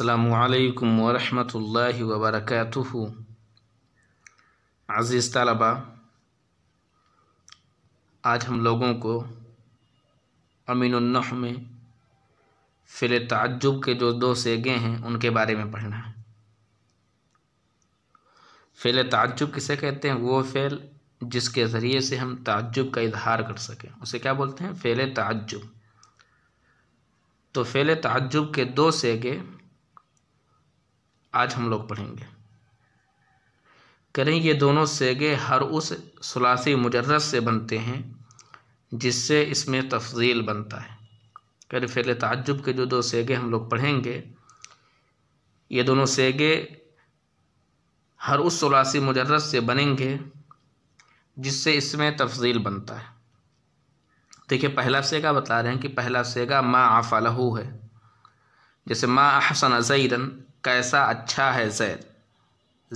अल्लाम वरहमल वबरक अज़ीज़ तलबा आज हम लोगों को अमीनह में फ़िल तजुब के जो दो सेगे हैं उनके बारे में पढ़ना है फ़िल तजुब किसे कहते हैं वो फ़ेल जिसके ज़रिए से हम ताज्जुब का इजहार कर सकें उसे क्या बोलते हैं फ़ेल तजुब तो फ़ेल तजुब के दो सेगे आज हम लोग पढ़ेंगे करें ये दोनों सेगे हर उस सलासी मुजरस से बनते हैं जिससे इसमें तफजील बनता है कर फेल तजुब के जो दो सेगे हम लोग पढ़ेंगे ये दोनों सेगे हर उस सलासी मुजरस से बनेंगे जिससे इसमें तफजील बनता है देखिए पहला सेगा बता रहे हैं कि पहला सेगा माँ आफ़ालहू है जैसे माँ अहसन अजैदन कैसा अच्छा है जैद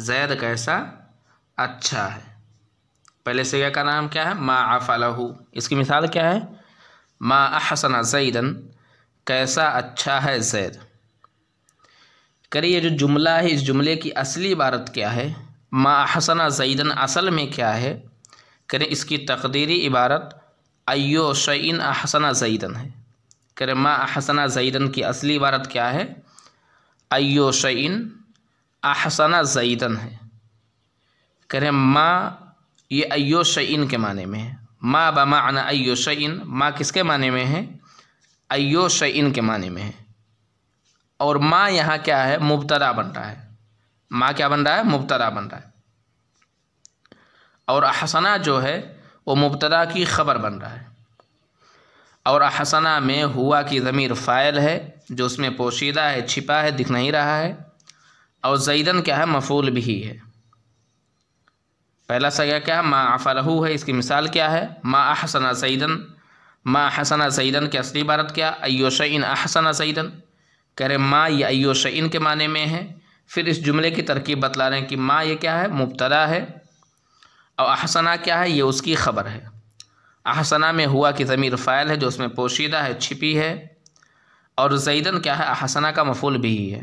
जैद कैसा अच्छा है पहले से का नाम क्या है मा आफ इसकी मिसाल क्या है मा अहसना जैदन कैसा अच्छा है जैद करिए जो जुमला है इस जुमले की असली इबारत क्या है मा अहसन जैदन असल में क्या है करें इसकी तकदीरी इबारत अयो शैन अहसना जैदन है करें मा अहसन जैदन की असली इबारत क्या है अयो शैन आहसना जईदन है कह रहे माँ ये अयो शैन के माने में है माँ बमा अना अयो शैन माँ किसके माने में है अयो शैन के माने में है और माँ यहाँ क्या है मुबतदा बन रहा है माँ क्या बन रहा है मुबतदा बन रहा है और अहसना जो है वो मुबतदा की खबर बन रहा है और हसना में हुआ की ज़मीर फ़ायल है जो उसमें पोशीदा है छिपा है दिख नहीं रहा है और जैदन क्या है मफूल भी है पहला सया क्या है माँ अफलहू है इसकी मिसाल क्या है माँ अहसना सईदन माँ हसना सईदन के असली भारत क्या अयोश अहसना सईदन कह रहे माँ ये अयोश के माने में है फिर इस जुमले की तरकीब बतला रहे हैं कि माँ ये क्या है मुबतला है और अहसना क्या है ये उसकी खबर है अहसना में हुआ कि ज़मीर फ़ायल है जो उसमें पोशीदा है छिपी है और जैदन क्या है अहसना का मफूल भी है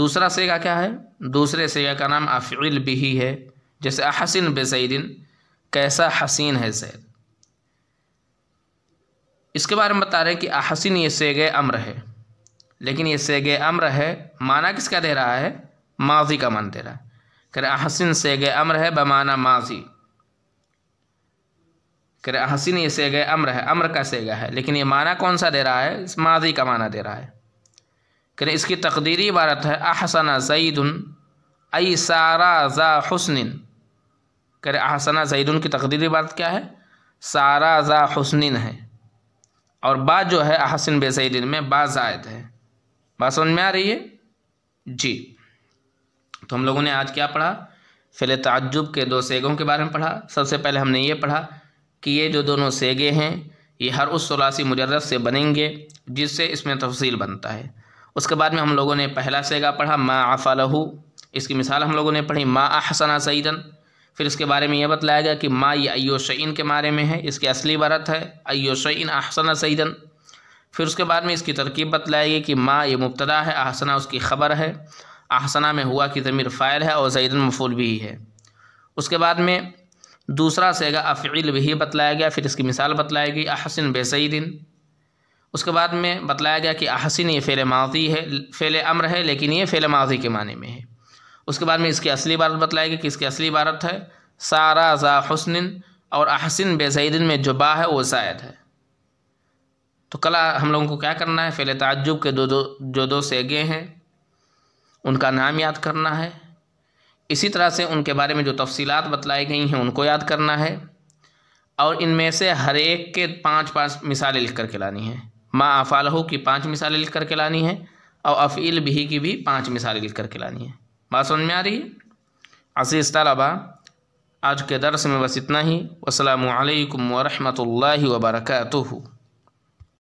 दूसरा सेगा क्या है दूसरे सेगा का नाम आफ़िल भी है जैसे अहसिन बेसैदिन कैसा हसीन है सैद इसके बारे में बता रहे हैं कि अहसिन ये सेग अम्र है लेकिन ये सेग अम्र है माना किसका दे रहा है माजी का मान दे रहा है कह रहे अहसिन सेग अम्र है बमाना माजी हसीन ये सेग है अम्र है अम्र का सेगा है लेकिन ये माना कौन सा दे रहा है इस माजी का माना दे रहा है करें इसकी तकदीरी इबारत है अहसना जईदन अई सारा ज़ा हसनिन करें अहसना जईदन की तकदीरी इबारत क्या है सारा ज़ा हसनिन है और बा जो है अहसन बे बेसैदिन में बा जायद है बात समझ में आ रही है जी तो हम लोगों ने आज क्या पढ़ा फिल तजुब के दो सेगों के बारे में पढ़ा सबसे पहले हमने ये पढ़ा कि ये जो दोनों सेगे हैं ये हर उस सलासी मुजरद से बनेंगे जिससे इसमें तफसील बनता है उसके बाद में हम लोगों ने पहला सेगा पढ़ा माँ आफ़ा लहू इसकी मिसाल हम लोगों ने पढ़ी माँ अहसना सईदन फिर इसके बारे में यह बताया गया कि माँ ये शीन के बारे में है इसकी असली बरत है शीन अहसना सईदन फिर उसके बाद में इसकी तरकीब बतलाई गई कि माँ ये मुबतदा है आहसना उसकी ख़बर है अहसना में हुआ कि तमीर फ़ायल है और सईदन मफूल भी है उसके बाद में दूसरा सेगा अफ़ील भी बतलाया गया फिर इसकी मिसाल बतलाई गई अहसिन बे दिन उसके बाद में बतलाया गया कि अहसिन ये फ़ेल माजी है फ़ेल अम्र है लेकिन ये फ़ेल माजी के माने में है उसके बाद में इसकी असली इबारत बतलाई गई कि इसकी असली इबारत है सारा ज़ा हसन और अहसिन बेसईदिन में जो बा है वो जायद है तो कला हम लोगों को क्या करना है फ़ेल तजुब के दो दो जो दो सेगे हैं उनका नाम याद करना है इसी तरह से उनके बारे में जो तफसीलात बतलाई गई हैं उनको याद करना है और इनमें से हर एक के पाँच पाँच मिसालें लिख कर के लानी हैं माँ अफ़ालहू की पाँच मिसालें लिख कर के लानी हैं और अफ़ील भी की भी पाँच मिसालें लिख कर के लानी है बात समझ में आ रही है अजीज़ तलबा आज के दरस में बस इतना ही वालकम वरहमल वबरकू